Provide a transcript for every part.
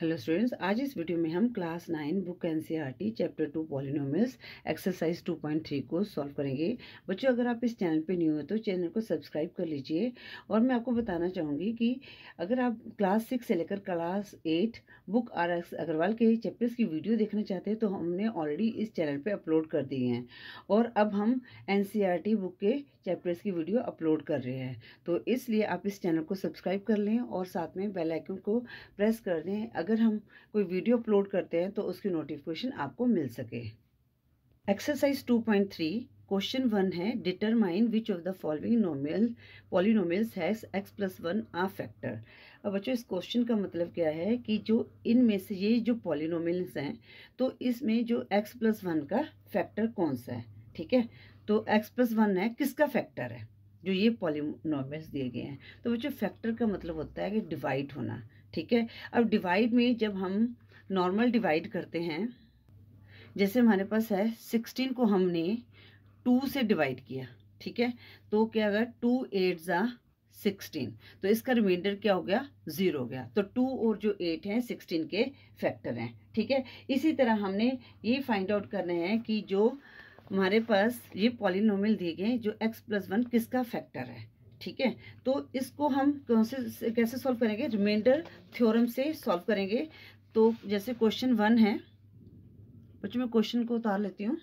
hello students आज इस video में हम क्लास नाइन बुक एन chapter two polynomial exercise two point three को सॉल्व करेंगे बच्चों अगर आप इस चैनल पे न्यू हो तो चैनल को सब्सक्राइब कर लीजिए और मैं आपको बताना चाहूँगी कि अगर आप क्लास सिक्स से लेकर class eight book R S Aggarwal के चैप्टर्स की वीडियो देखना चाहते हैं तो हमने ऑलरेडी इस चैनल पर अपलोड कर दिए हैं और अब हम एन बुक e के चैप्टर्स की वीडियो अपलोड कर रहे हैं तो इसलिए आप इस चैनल को सब्सक्राइब कर लें और साथ में बेल आइकन को प्रेस कर दें अगर हम कोई वीडियो अपलोड करते हैं तो उसकी नोटिफिकेशन आपको मिल सके एक्सरसाइज 2.3 क्वेश्चन वन है determine which of the following nomial polynomials has x plus one a factor अब बच्चों इस क्वेश्चन का मतलब क्या है कि जो इनमें से ये जो पॉलिनोम हैं तो इसमें जो एक्स प्लस वन का फैक्टर कौन सा है ठीक है तो एक्स प्लस वन है किसका फैक्टर है जो ये पॉलिनॉमियल्स दिए गए हैं तो बच्चों फैक्टर का मतलब होता है कि डिवाइड होना ठीक है अब डिवाइड में जब हम नॉर्मल डिवाइड करते हैं जैसे हमारे पास है सिक्सटीन को हमने टू से डिवाइड किया ठीक है तो क्या अगर टू एट ज़ा सिक्सटीन तो इसका रिमाइंडर क्या हो गया ज़ीरो हो गया तो टू और जो एट हैं सिक्सटीन के फैक्टर हैं ठीक है इसी तरह हमने ये फाइंड आउट करने हैं कि जो हमारे पास ये पॉलिनोमल दिए गए जो एक्स प्लस वन किसका फैक्टर है ठीक है तो इसको हम कौन से कैसे सॉल्व करेंगे रिमाइंडर थ्योरम से सॉल्व करेंगे तो जैसे क्वेश्चन वन है बच्चों मैं क्वेश्चन को उतार लेती हूँ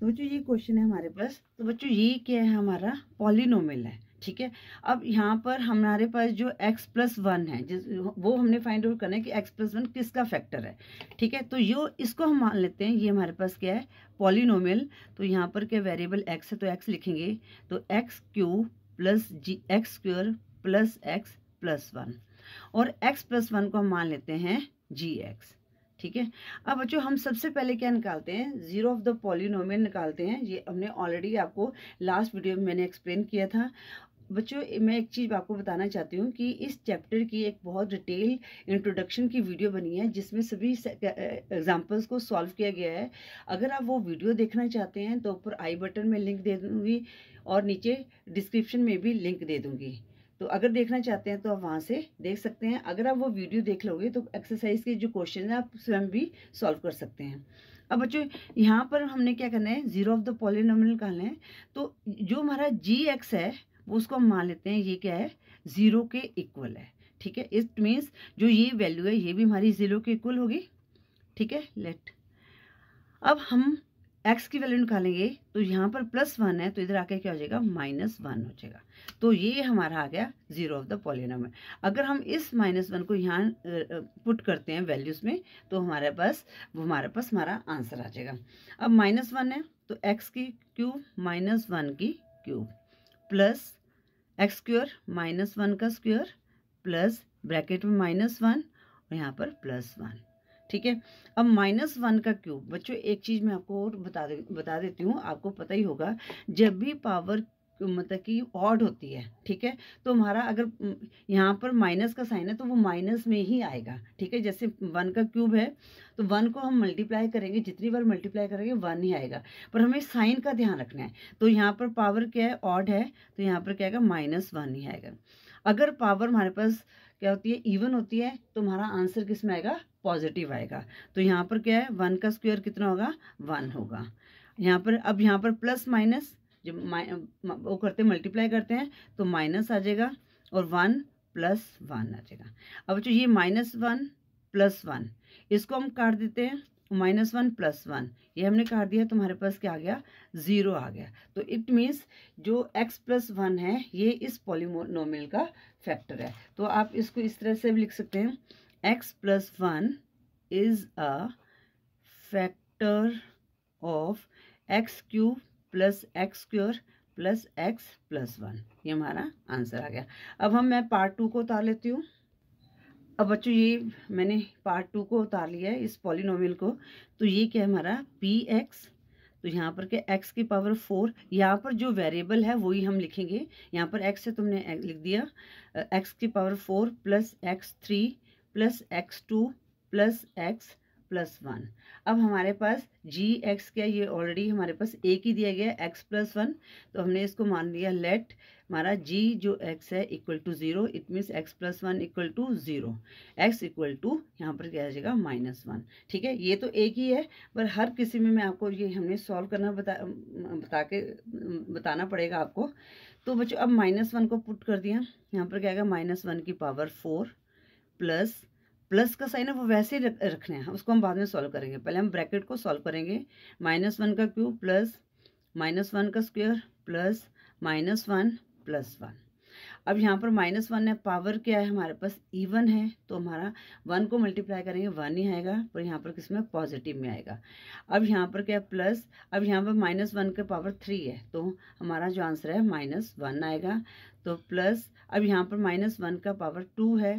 तो बच्चों ये क्वेश्चन है हमारे पास तो बच्चों ये क्या है हमारा पॉलिनोमल है ठीक है अब यहाँ पर हमारे पास जो x प्लस वन है जिस वो हमने फाइंड आउट करना है कि x प्लस वन किसका फैक्टर है ठीक है तो यो इसको हम मान लेते हैं ये हमारे पास क्या है पॉलिनोमियल तो यहाँ पर क्या वेरिएबल x है तो x लिखेंगे तो x cube plus g x square plus x plus one और x प्लस वन को हम मान लेते हैं जी एक्स ठीक है अब बच्चों हम सबसे पहले क्या निकालते हैं जीरो ऑफ द पॉलिनोमियल निकालते हैं ये हमने ऑलरेडी आपको लास्ट वीडियो में मैंने एक्सप्लेन किया था बच्चों मैं एक चीज़ आपको बताना चाहती हूँ कि इस चैप्टर की एक बहुत डिटेल इंट्रोडक्शन की वीडियो बनी है जिसमें सभी एग्जांपल्स को सॉल्व किया गया है अगर आप वो वीडियो देखना चाहते हैं तो ऊपर आई बटन में लिंक दे दूँगी और नीचे डिस्क्रिप्शन में भी लिंक दे दूँगी तो अगर देखना चाहते हैं तो आप वहाँ से देख सकते हैं अगर आप वो वीडियो देख लोगे तो एक्सरसाइज के जो क्वेश्चन हैं आप स्वयं भी सॉल्व कर सकते हैं अब बच्चों यहाँ पर हमने क्या करना है जीरो ऑफ द पॉलिनोमिनल कहना है तो जो हमारा जी एक्स है उसको हम मान लेते हैं ये क्या है ज़ीरो के इक्वल है ठीक है इट मीन्स जो ये वैल्यू है ये भी हमारी ज़ीरो के इक्वल होगी ठीक है लेट अब हम एक्स की वैल्यू निकालेंगे तो यहाँ पर प्लस वन है तो इधर आके क्या हो जाएगा माइनस वन हो जाएगा तो ये हमारा आ गया जीरो ऑफ द पॉलिनम अगर हम इस माइनस वन को यहाँ पुट करते हैं वैल्यूज़ में तो हमारे पास हमारे पास हमारा आंसर आ जाएगा अब माइनस वन है तो एक्स की क्यूब माइनस वन की cube plus x square minus one का स्क्वेयर प्लस ब्रैकेट में माइनस वन और यहाँ पर प्लस वन ठीक है अब माइनस वन का क्यूब बच्चों एक चीज़ मैं आपको और बता दे बता देती हूँ आपको पता ही होगा जब भी पावर मतलब कि ऑड होती है ठीक है तो हमारा अगर यहाँ पर माइनस का साइन है तो वो माइनस में ही आएगा ठीक है जैसे वन का क्यूब है तो वन को हम मल्टीप्लाई करेंगे जितनी बार मल्टीप्लाई करेंगे वन ही आएगा पर हमें साइन का ध्यान रखना है तो यहाँ पर पावर क्या है ऑड है तो यहाँ पर क्या आएगा माइनस वन ही आएगा अगर पावर हमारे पास क्या होती है इवन होती है तो हमारा आंसर किस में आएगा पॉजिटिव आएगा तो यहाँ पर क्या है वन का स्क्वेयर कितना होगा वन होगा यहाँ पर अब यहाँ पर प्लस माइनस जब वो करते मल्टीप्लाई करते हैं तो माइनस आ जाएगा और वन प्लस वन आ जाएगा अब जो ये माइनस वन प्लस वन इसको हम काट देते हैं माइनस वन प्लस वन ये हमने काट दिया तुम्हारे पास क्या आ गया ज़ीरो आ गया तो इट मीन्स जो एक्स प्लस वन है ये इस पॉलीनोमियल का फैक्टर है तो आप इसको इस तरह से भी लिख सकते हैं x plus one is a factor of x cube plus x square plus x plus one ये हमारा आंसर आ गया अब हम मैं पार्ट टू को उतार लेती हूँ अब बच्चों ये मैंने पार्ट टू को उतार लिया है इस पॉलिनोमियल को तो ये क्या है हमारा पी एक्स तो यहाँ पर क्या एक्स की पावर फोर यहाँ पर जो वेरिएबल है वही हम लिखेंगे यहाँ पर एक्स से तुमने लिख दिया एक्स की power four plus x three plus x two plus x plus one अब हमारे पास जी एक्स क्या ये ऑलरेडी हमारे पास एक ही दिया गया एक्स प्लस वन तो हमने इसको मान लिया लेट हमारा जी जो एक्स है equal to zero it means x plus one equal to zero x equal to यहाँ पर क्या आ जाएगा माइनस वन ठीक है ये तो एक ही है पर हर किसी में मैं आपको ये हमने सॉल्व करना बता बता के बताना पड़ेगा आपको तो बच्चों अब माइनस वन को पुट कर दिया यहाँ पर क्या आएगा माइनस वन की पावर फोर प्लस प्लस का साइन है वो वैसे ही हैं उसको हम बाद में सॉल्व करेंगे पहले हम ब्रैकेट को सॉल्व करेंगे माइनस वन का क्यूब प्लस माइनस वन का square plus minus one plus one अब यहाँ पर माइनस वन है पावर क्या है हमारे पास इवन है तो हमारा वन को मल्टीप्लाई करेंगे वन ही आएगा पर यहाँ पर किस में पॉजिटिव में आएगा अब यहाँ पर क्या प्लस अब यहाँ पर माइनस वन का पावर थ्री है तो हमारा जो आंसर है माइनस वन आएगा तो प्लस अब यहाँ पर माइनस वन का पावर टू है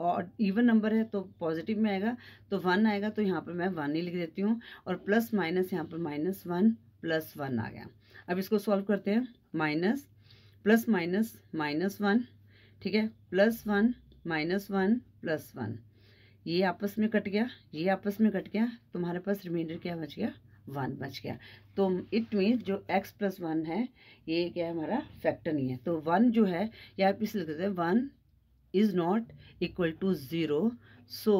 और इवन नंबर है तो पॉजिटिव में आएगा तो वन आएगा तो यहाँ पर मैं वन ही लिख देती हूँ और प्लस माइनस यहाँ पर माइनस वन प्लस वन आ गया अब इसको सॉल्व करते हैं minus plus minus minus one ठीक है plus one minus one plus one ये आपस में कट गया ये आपस में कट गया तुम्हारे पास रिमाइंडर क्या बच गया वन बच गया तो इट मीन जो एक्स प्लस वन है ये क्या है हमारा फैक्टर नहीं है तो वन जो है या आप इसे लिख देते हैं one is not equal to 0 so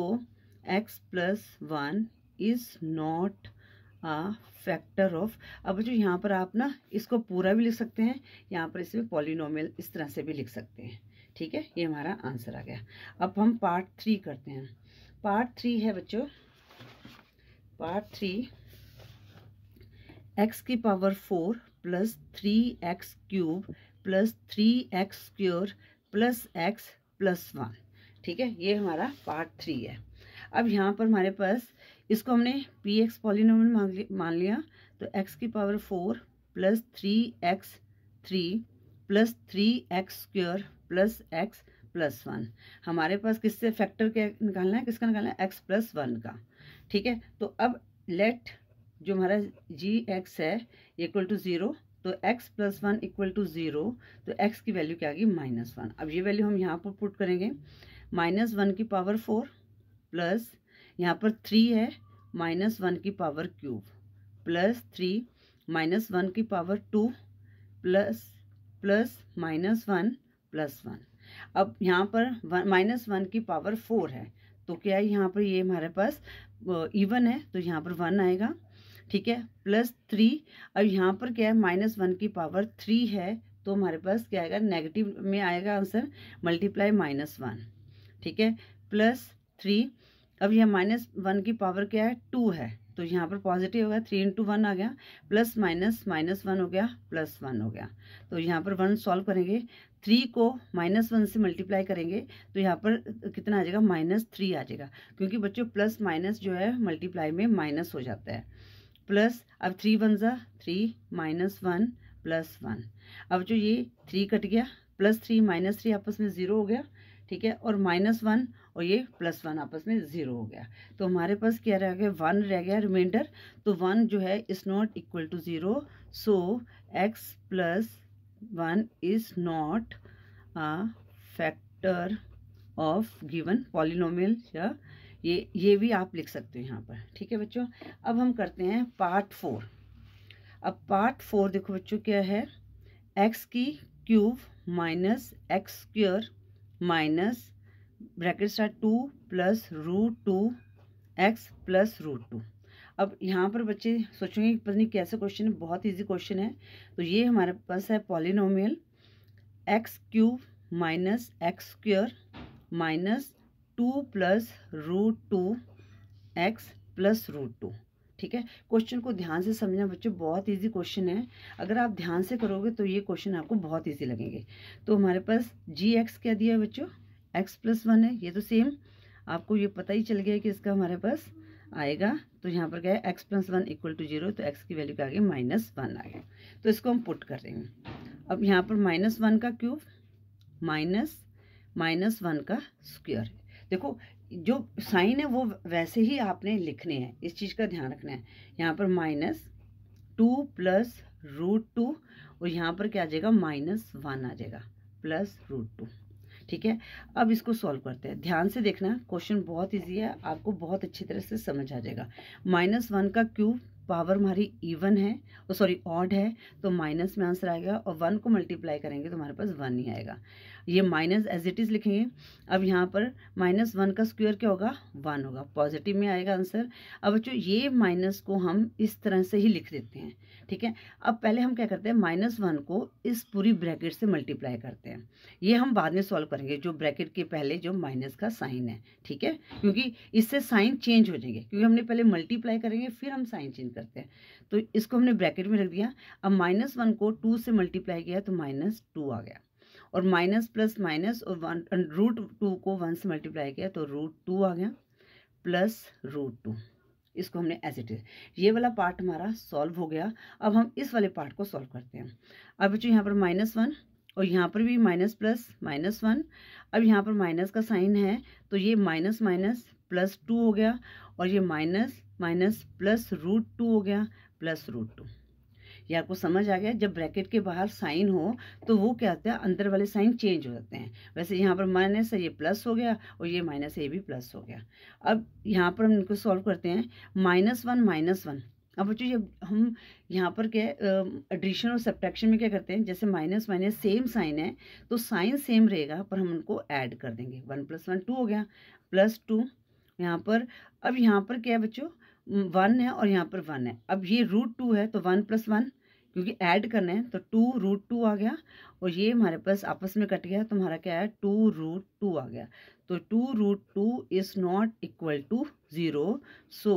x plus 1 is not a factor of अब जो यहाँ पर आप ना इसको पूरा भी लिख सकते हैं यहाँ पर इसमें पॉलिनोमियल इस तरह से भी लिख सकते हैं ठीक है ये हमारा आंसर आ गया अब हम पार्ट थ्री करते हैं पार्ट थ्री है बच्चों पार्ट थ्री एक्स की power four plus three x cube plus three x square plus x plus one ठीक है ये हमारा पार्ट थ्री है अब यहाँ पर हमारे पास इसको हमने पी एक्स पॉलिनोम मान लिया मान लिया तो एक्स की power four plus three x three plus three x square plus x plus one हमारे पास किससे फैक्टर क्या निकालना है किसका निकालना है एक्स प्लस वन का ठीक है तो अब लेट जो हमारा जी एक्स है इक्वल टू ज़ीरो तो x plus one equal to zero तो x की वैल्यू क्या आ गई माइनस वन अब ये वैल्यू हम यहाँ पर पुट करेंगे माइनस वन की पावर फोर प्लस यहाँ पर थ्री है माइनस वन की power cube plus three minus one की power two plus plus minus one plus one अब यहाँ पर माइनस वन की पावर फोर है तो क्या है यहाँ पर ये हमारे पास इवन है तो यहाँ पर वन आएगा ठीक है प्लस थ्री अब यहाँ पर क्या है माइनस वन की पावर थ्री है तो हमारे पास क्या आएगा नेगेटिव में आएगा आंसर मल्टीप्लाई माइनस वन ठीक है प्लस थ्री अब यह माइनस वन की पावर क्या है टू है तो यहाँ पर पॉजिटिव हो गया थ्री इंटू वन आ गया प्लस माइनस माइनस वन हो गया प्लस वन हो गया तो यहाँ पर वन सॉल्व करेंगे थ्री को माइनस वन से मल्टीप्लाई करेंगे तो यहाँ पर कितना आ जाएगा माइनस थ्री आ जाएगा क्योंकि बच्चों प्लस माइनस जो है मल्टीप्लाई में माइनस हो जाता है प्लस अब थ्री वन ज़ा three minus one plus one अब जो ये थ्री कट गया प्लस थ्री माइनस थ्री आपस में ज़ीरो हो गया ठीक है और माइनस वन और ये प्लस वन आपस में ज़ीरो हो गया तो हमारे पास क्या रह गया वन रह गया रिमाइंडर तो वन जो है is not equal to zero so x plus one is not factor of given polynomial या ये ये भी आप लिख सकते हो यहाँ पर ठीक है बच्चों अब हम करते हैं पार्ट फोर अब पार्ट फोर देखो बच्चों क्या है एक्स की cube minus x square minus bracket star two plus root two x plus root two अब यहाँ पर बच्चे सोचेंगे पता नहीं कैसा क्वेश्चन है बहुत इजी क्वेश्चन है तो ये हमारे पास है polynomial x cube minus x square minus two plus root two x plus root two ठीक है क्वेश्चन को ध्यान से समझना बच्चों बहुत इजी क्वेश्चन है अगर आप ध्यान से करोगे तो ये क्वेश्चन आपको बहुत इजी लगेंगे तो हमारे पास जी एक्स क्या दिया है बच्चों एक्स प्लस वन है ये तो सेम आपको ये पता ही चल गया कि इसका हमारे पास आएगा तो यहाँ पर क्या है x plus one equal to zero तो एक्स की वैल्यू क्या आ गई माइनस वन आ गया तो इसको हम पुट कर देंगे अब यहाँ पर माइनस वन का क्यूब माइनस माइनस वन का स्क्वायर देखो जो साइन है वो वैसे ही आपने लिखने हैं इस चीज़ का ध्यान रखना है यहाँ पर minus two plus root two और यहाँ पर क्या आ जाएगा माइनस वन आ जाएगा प्लस रूट टू ठीक है अब इसको सॉल्व करते हैं ध्यान से देखना क्वेश्चन बहुत इजी है आपको बहुत अच्छी तरह से समझ आ जाएगा माइनस वन का क्यूब पावर हमारी इवन है सॉरी ऑड है तो माइनस में आंसर आएगा और वन को मल्टीप्लाई करेंगे तो हमारे पास वन ही आएगा ये माइनस एज इट इज़ लिखेंगे अब यहाँ पर माइनस वन का स्क्वायर क्या होगा वन होगा पॉजिटिव में आएगा आंसर अब बच्चों ये माइनस को हम इस तरह से ही लिख देते हैं ठीक है अब पहले हम क्या करते हैं माइनस वन को इस पूरी ब्रैकेट से मल्टीप्लाई करते हैं ये हम बाद में सॉल्व करेंगे जो ब्रैकेट के पहले जो माइनस का साइन है ठीक है क्योंकि इससे साइन चेंज हो जाएंगे क्योंकि हमने पहले मल्टीप्लाई करेंगे फिर हम साइन चेंज करते हैं तो इसको हमने ब्रैकेट में रख दिया अब माइनस वन को टू से मल्टीप्लाई किया तो माइनस टू आ गया और माइनस प्लस माइनस और वन रूट टू को वन से मल्टीप्लाई किया तो रूट टू आ गया प्लस रूट टू इसको हमने एज इट इज ये वाला पार्ट हमारा सॉल्व हो गया अब हम इस वाले पार्ट को सॉल्व करते हैं अब बच्चों यहाँ पर माइनस वन और यहाँ पर भी माइनस प्लस माइनस वन अब यहाँ पर माइनस का साइन है तो ये माइनस माइनस प्लस टू हो गया और ये minus minus plus root two हो गया प्लस रूट टू ये आपको समझ आ गया जब ब्रैकेट के बाहर साइन हो तो वो क्या होता है अंदर वाले साइन चेंज हो जाते हैं वैसे यहाँ पर माइनस है ये प्लस हो गया और ये माइनस है ये भी प्लस हो गया अब यहाँ पर हम इनको सॉल्व करते हैं माइनस वन माइनस वन अब बच्चों जब हम यहाँ पर क्या एडिशन और सब्ट्रैक्शन में क्या करते हैं जैसे माइनस माइनस सेम साइन है तो साइन सेम रहेगा पर हम उनको ऐड कर देंगे वन प्लस वन टू हो गया प्लस टू यहाँ पर अब यहाँ पर क्या है बच्चों वन है और यहाँ पर वन है अब ये रूट टू है तो वन प्लस वन क्योंकि ऐड करना है तो टू रूट टू आ गया और ये हमारे पास आपस में कट गया तो हमारा क्या है टू रूट टू आ गया तो two root two is not equal to zero so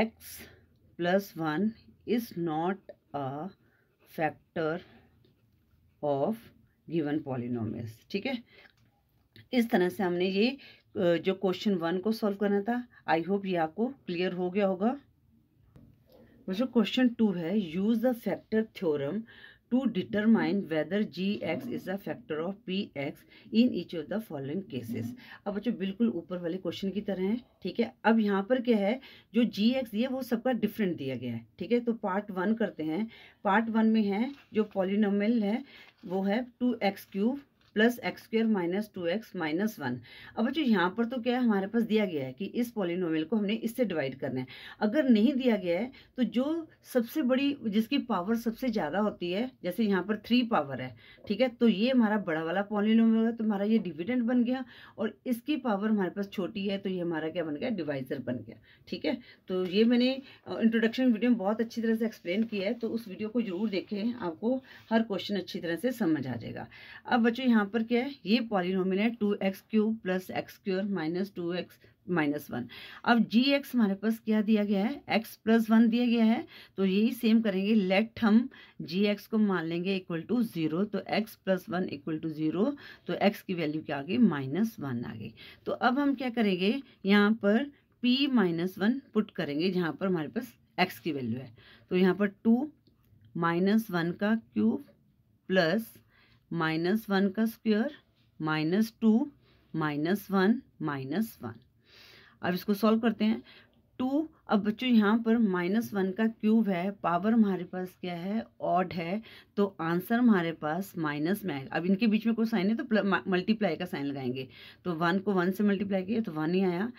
x plus one is not a factor of given polynomial ठीक है इस तरह से हमने ये जो क्वेश्चन वन को सॉल्व करना था आई होप ये आपको क्लियर हो गया होगा बच्चों क्वेश्चन टू है use the factor theorem to determine whether g x is a factor of p x in each of the following cases अब बच्चों बिल्कुल ऊपर वाले क्वेश्चन की तरह है ठीक है अब यहाँ पर क्या है जो जी एक्स ये वो सबका डिफरेंट दिया गया है ठीक है तो पार्ट वन करते हैं पार्ट वन में है जो पॉलिनोमल है वो है two x cube plus x square minus two x minus one अब बच्चों यहाँ पर तो क्या है हमारे पास दिया गया है कि इस पॉलिनोमियल को हमने इससे डिवाइड करना है अगर नहीं दिया गया है तो जो सबसे बड़ी जिसकी पावर सबसे ज़्यादा होती है जैसे यहाँ पर थ्री पावर है ठीक है तो ये हमारा बड़ा वाला पॉलिनोमियल है तो हमारा ये डिविडेंट बन गया और इसकी पावर हमारे पास छोटी है तो ये हमारा क्या बन गया डिवाइजर बन गया ठीक है तो ये मैंने इंट्रोडक्शन वीडियो में बहुत अच्छी तरह से एक्सप्लेन किया है तो उस वीडियो को जरूर देखें आपको हर क्वेश्चन अच्छी तरह से समझ आ जाएगा अब बच्चों यहाँ यहाँ पर क्या है ये पॉलिनोमियल है two x cube plus x square minus two x minus one अब जी एक्स हमारे पास क्या दिया गया है एक्स प्लस वन दिया गया है तो यही सेम करेंगे लेट हम जी एक्स को मान लेंगे इक्वल टू ज़ीरो तो x plus one equal to zero तो एक्स की वैल्यू क्या आ गई माइनस वन आ गई तो अब हम क्या करेंगे यहाँ पर पी माइनस वन पुट करेंगे जहाँ पर हमारे पास एक्स की वैल्यू है तो यहाँ पर टू माइनस वन का क्यूब प्लस माइनस वन का square minus two minus one minus one अब इसको सॉल्व करते हैं टू अब बच्चों यहाँ पर माइनस वन का क्यूब है पावर हमारे पास क्या है ऑड है तो आंसर हमारे पास माइनस में आएगा अब इनके बीच में कोई साइन है तो मल्टीप्लाई का साइन लगाएंगे तो वन को वन से मल्टीप्लाई किया तो वन ही आया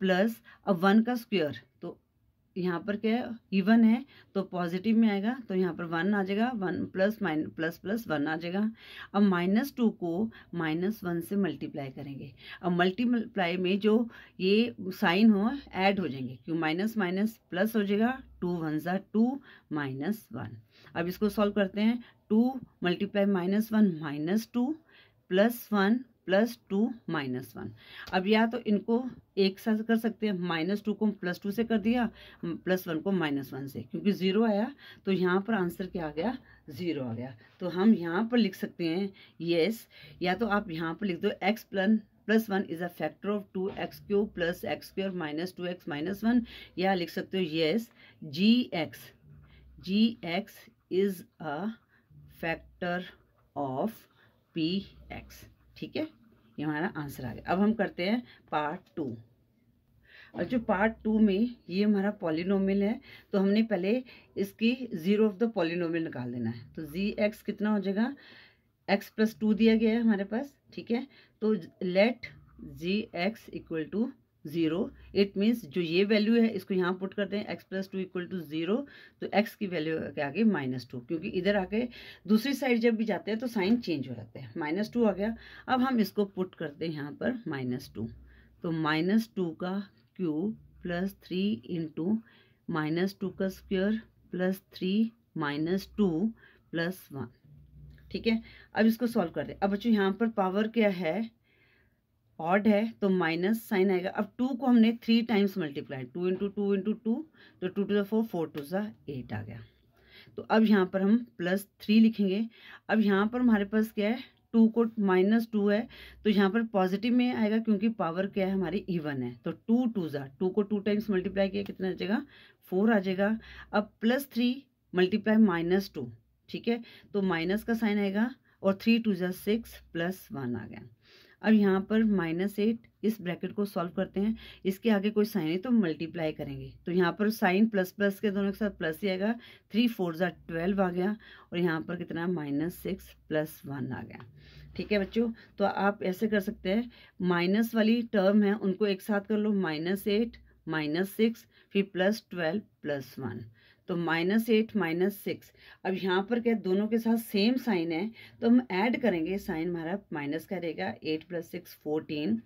प्लस अब वन का स्क्वेयर तो यहाँ पर क्या है इवन है तो पॉजिटिव में आएगा तो यहाँ पर वन आ जाएगा one plus minus plus plus one आ जाएगा अब माइनस टू को माइनस वन से मल्टीप्लाई करेंगे अब मल्टीप्लाई में जो ये साइन हो ऐड हो जाएंगे क्यों माइनस माइनस प्लस हो जाएगा टू वन ज़ा टू माइनस वन अब इसको सॉल्व करते हैं two multiply minus one minus two plus one plus two minus one अब या तो इनको एक साथ कर सकते हैं माइनस टू को प्लस टू से कर दिया प्लस वन को माइनस वन से क्योंकि ज़ीरो आया तो यहाँ पर आंसर क्या आ गया ज़ीरो आ गया तो हम यहाँ पर लिख सकते हैं येस या तो आप यहाँ पर लिख दो x plus plus one is a factor of two x cube plus x square minus two x minus one या लिख सकते हो yes g x g x is a factor of p x ठीक है ये हमारा आंसर आ गया अब हम करते हैं पार्ट टू और जो पार्ट टू में ये हमारा पॉलिनोमिल है तो हमने पहले इसकी ज़ीरो ऑफ द पॉलिनोमिल निकाल देना है तो जी एक्स कितना हो जाएगा एक्स प्लस टू दिया गया है हमारे पास ठीक है तो let g x equal to zero it means जो ये वैल्यू है इसको यहाँ पुट करते हैं x plus two equal to zero तो एक्स की वैल्यू के आगे माइनस टू क्योंकि इधर आके दूसरी साइड जब भी जाते हैं तो साइन चेंज हो जाते हैं माइनस टू आ गया अब हम इसको पुट करते हैं यहाँ पर माइनस टू तो माइनस टू का cube plus three into minus two का square plus three minus two plus one ठीक है अब इसको सॉल्व कर दे अब बच्चों यहाँ पर पावर क्या है ऑड है तो माइनस साइन आएगा अब टू को हमने three times multiply two into two into two तो two two the four four two सा एट आ गया तो अब यहाँ पर हम प्लस थ्री लिखेंगे अब यहाँ पर हमारे पास क्या है टू को माइनस टू है तो यहाँ पर पॉजिटिव में आएगा क्योंकि पावर क्या है हमारी इवन है तो टू टू ज़ा टू को टू टाइम्स मल्टीप्लाई किया कितना आ जाएगा फोर आ जाएगा अब plus three multiply minus two ठीक है तो माइनस का साइन आएगा और थ्री टू ज़ा सिक्स प्लस वन आ गया अब यहाँ पर माइनस एट इस ब्रैकेट को सॉल्व करते हैं इसके आगे कोई साइन है तो मल्टीप्लाई करेंगे तो यहाँ पर साइन प्लस प्लस के दोनों के साथ प्लस ही आएगा थ्री फोर ज़ा ट्वेल्व आ गया और यहाँ पर कितना माइनस सिक्स प्लस वन आ गया ठीक है बच्चों तो आप ऐसे कर सकते हैं माइनस वाली टर्म है उनको एक साथ कर लो माइनस एट माइनस सिक्स फिर प्लस ट्वेल्व प्लस वन तो माइनस एट माइनस सिक्स अब यहाँ पर क्या दोनों के साथ सेम साइन है तो हम ऐड करेंगे साइन हमारा माइनस का रहेगा एट प्लस सिक्स फोर्टीन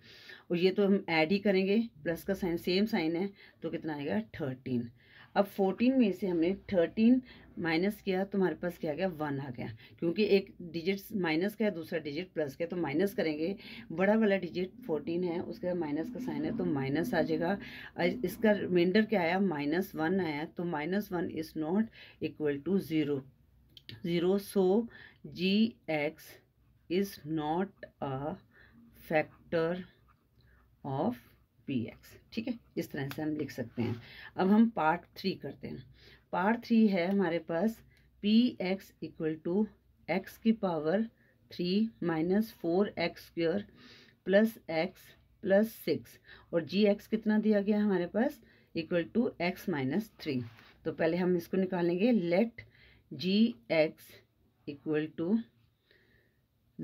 और ये तो हम ऐड ही करेंगे प्लस का साइन सेम साइन है तो कितना आएगा थर्टीन अब फोर्टीन में से हमने थर्टीन माइनस किया तो हमारे पास क्या गया वन आ गया क्योंकि एक डिजिट माइनस का है दूसरा डिजिट प्लस का है तो माइनस करेंगे बड़ा वाला डिजिट फोर्टीन है उसके बाद माइनस का साइन है तो माइनस आ जाएगा इसका रिमाइंडर क्या आया माइनस वन आया तो minus one is not equal to zero zero so g x is not a factor of p x ठीक है इस तरह से हम लिख सकते हैं अब हम पार्ट थ्री करते हैं पार्ट थ्री है हमारे पास p x equal to x की power three minus four x square plus x plus six और जी एक्स कितना दिया गया हमारे पास equal to x minus three तो पहले हम इसको निकालेंगे let g x equal to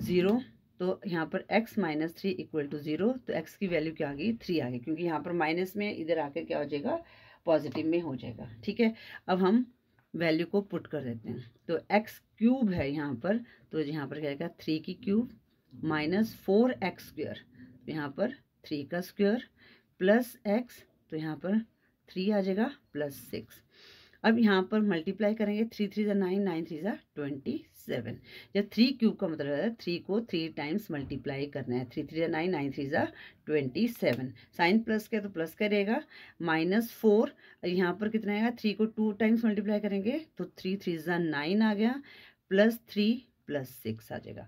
zero तो यहाँ पर x minus three equal to zero तो x की वैल्यू क्या आ गई थ्री आ गई क्योंकि यहाँ पर माइनस में इधर आकर क्या हो जाएगा पॉजिटिव में हो जाएगा ठीक है अब हम वैल्यू को पुट कर देते हैं तो एक्स क्यूब है यहाँ पर तो यहाँ पर क्या आएगा थ्री की cube minus four x square तो यहाँ पर थ्री का स्क्वेयर प्लस एक्स तो यहाँ पर थ्री आ जाएगा प्लस सिक्स अब यहाँ पर मल्टीप्लाई करेंगे थ्री थ्री ज़ा नाइन नाइन थ्री ज़ा ट्वेंटी सेवन या थ्री क्यूब का मतलब है थ्री को थ्री टाइम्स मल्टीप्लाई करना है थ्री थ्री ज़ा नाइन नाइन थ्री ज़ा ट्वेंटी सेवन साइन प्लस का तो प्लस करेगा माइनस फोर यहाँ पर कितना आएगा थ्री को टू टाइम्स मल्टीप्लाई करेंगे तो थ्री थ्री ज़ा नाइन आ गया प्लस थ्री प्लस सिक्स आ जाएगा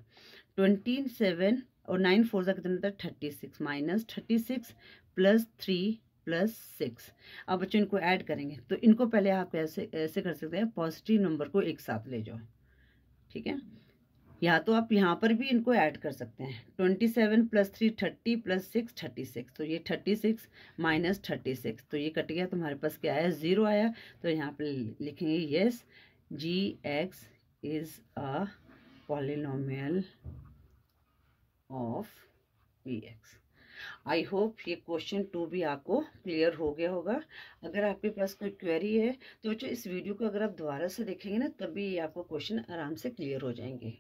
ट्वेंटी सेवन और नाइन फोर ज़ा कितना होता है thirty six minus thirty six plus three plus six अब बच्चों इनको ऐड करेंगे तो इनको पहले आप ऐसे ऐसे कर सकते हैं पॉजिटिव नंबर को एक साथ ले जाओ ठीक है या तो आप यहाँ पर भी इनको ऐड कर सकते हैं twenty seven plus three thirty plus six thirty six तो ये thirty six minus thirty six तो ये कट गया तुम्हारे पास क्या आया ज़ीरो आया तो यहाँ पर लिखेंगे yes g x is a polynomial of p x I hope ये क्वेश्चन टू भी आपको क्लियर हो गया होगा अगर आपके पास कोई क्वेरी है तो बच्चों इस वीडियो को अगर आप दोबारा से देखेंगे ना तभी ये आपको क्वेश्चन आराम से क्लियर हो जाएंगे